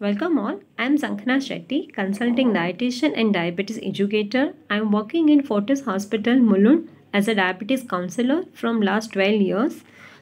Welcome all. I am Sankhana Shetty, consulting dietitian and diabetes educator. I am working in Fortis Hospital, Mulund as a diabetes counselor from last 12 years.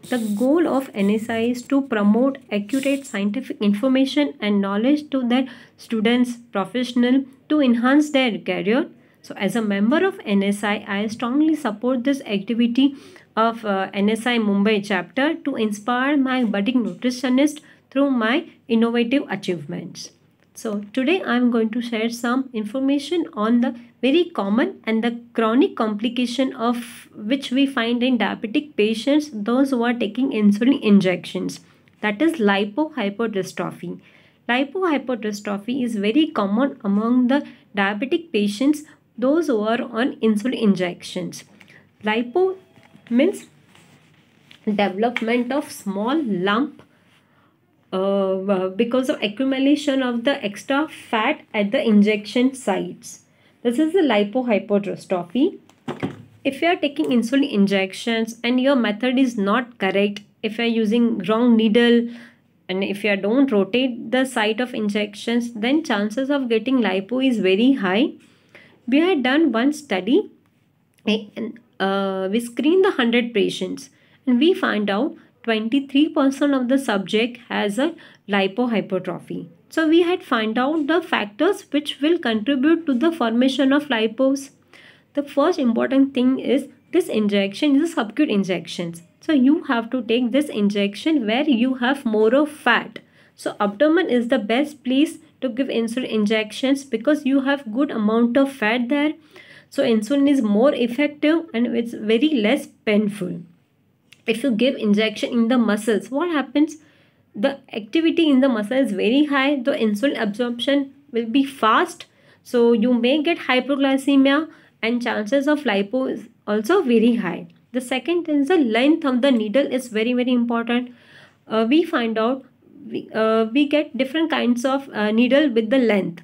The goal of NSI is to promote accurate scientific information and knowledge to their students, professional to enhance their career. So as a member of NSI, I strongly support this activity of uh, NSI Mumbai chapter to inspire my budding nutritionist through my innovative achievements. So today I am going to share some information on the very common and the chronic complication of which we find in diabetic patients those who are taking insulin injections that is lipohypertrophy. Lipohypertrophy is very common among the diabetic patients those who are on insulin injections. Lipo means development of small lump uh, uh, because of accumulation of the extra fat at the injection sites. This is the lipohypertrophy. If you are taking insulin injections and your method is not correct, if you are using wrong needle and if you don't rotate the site of injections, then chances of getting lipo is very high. We had done one study. Eh, uh, we screened the 100 patients and we found out 23% of the subject has a lipohypertrophy. So we had found out the factors which will contribute to the formation of lipos. The first important thing is this injection is a subcutaneous injections. So you have to take this injection where you have more of fat. So abdomen is the best place to give insulin injections because you have good amount of fat there. So insulin is more effective and it's very less painful if you give injection in the muscles what happens the activity in the muscle is very high the insulin absorption will be fast so you may get hypoglycemia and chances of lipo is also very high the second is the length of the needle is very very important uh, we find out we, uh, we get different kinds of uh, needle with the length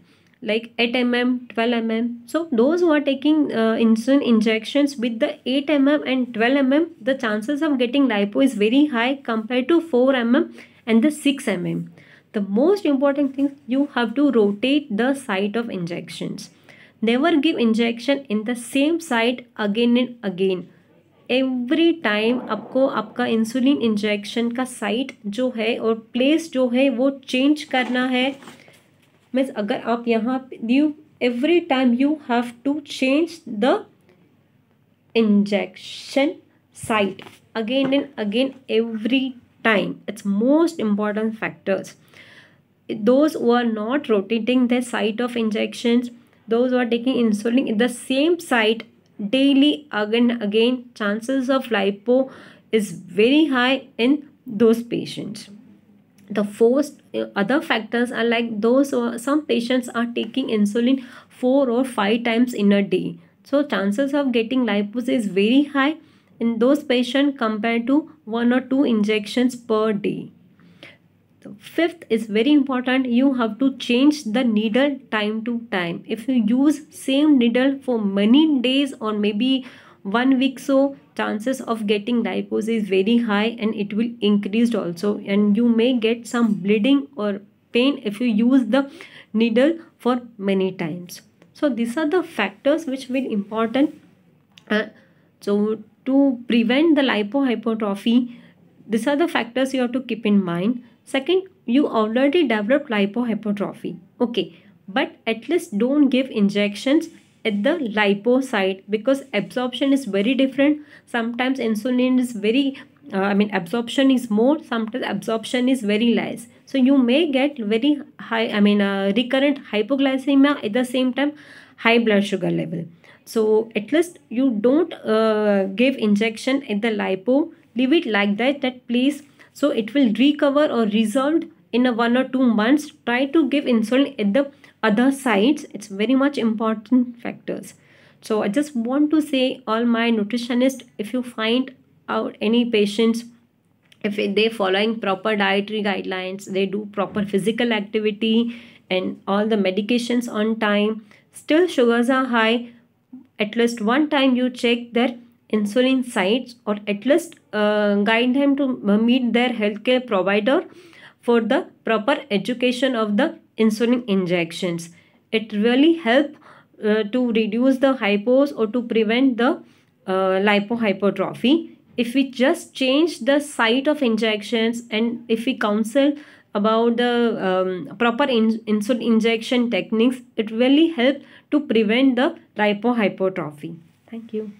like 8 mm 12 mm so those who are taking uh, insulin injections with the 8 mm and 12 mm the chances of getting lipo is very high compared to 4 mm and the 6 mm the most important thing you have to rotate the site of injections never give injection in the same site again and again every time आपको आपका insulin injection का site जो है और place जो है वो change करना है मीन्स अगर आप यहाँ you every time you have to change the injection site again and again every time it's most important factors those वो are not rotating the site of injection those are taking insulin in the same site daily again again chances of lipo is very high in those patients the forced uh, other factors are like those uh, some patients are taking insulin four or five times in a day so chances of getting lipos is very high in those patients compared to one or two injections per day fifth is very important you have to change the needle time to time if you use same needle for many days or maybe one week so chances of getting lipose is very high and it will increased also and you may get some bleeding or pain if you use the needle for many times so these are the factors which will important uh, so to prevent the lipohypertrophy these are the factors you have to keep in mind second you already developed lipohypertrophy okay but at least don't give injections at the lipocyte because absorption is very different sometimes insulin is very uh, I mean absorption is more sometimes absorption is very less so you may get very high I mean uh, recurrent hypoglycemia at the same time high blood sugar level so at least you don't uh, give injection at the lipo leave it like that that please so it will recover or resolved in a one or two months try to give insulin at the other sides it's very much important factors so i just want to say all my nutritionist, if you find out any patients if they following proper dietary guidelines they do proper physical activity and all the medications on time still sugars are high at least one time you check their insulin sites or at least uh, guide them to meet their healthcare provider for the proper education of the insulin injections it really help uh, to reduce the hypos or to prevent the uh, lipohypertrophy if we just change the site of injections and if we counsel about the um, proper in insulin injection techniques it really help to prevent the lipohypertrophy thank you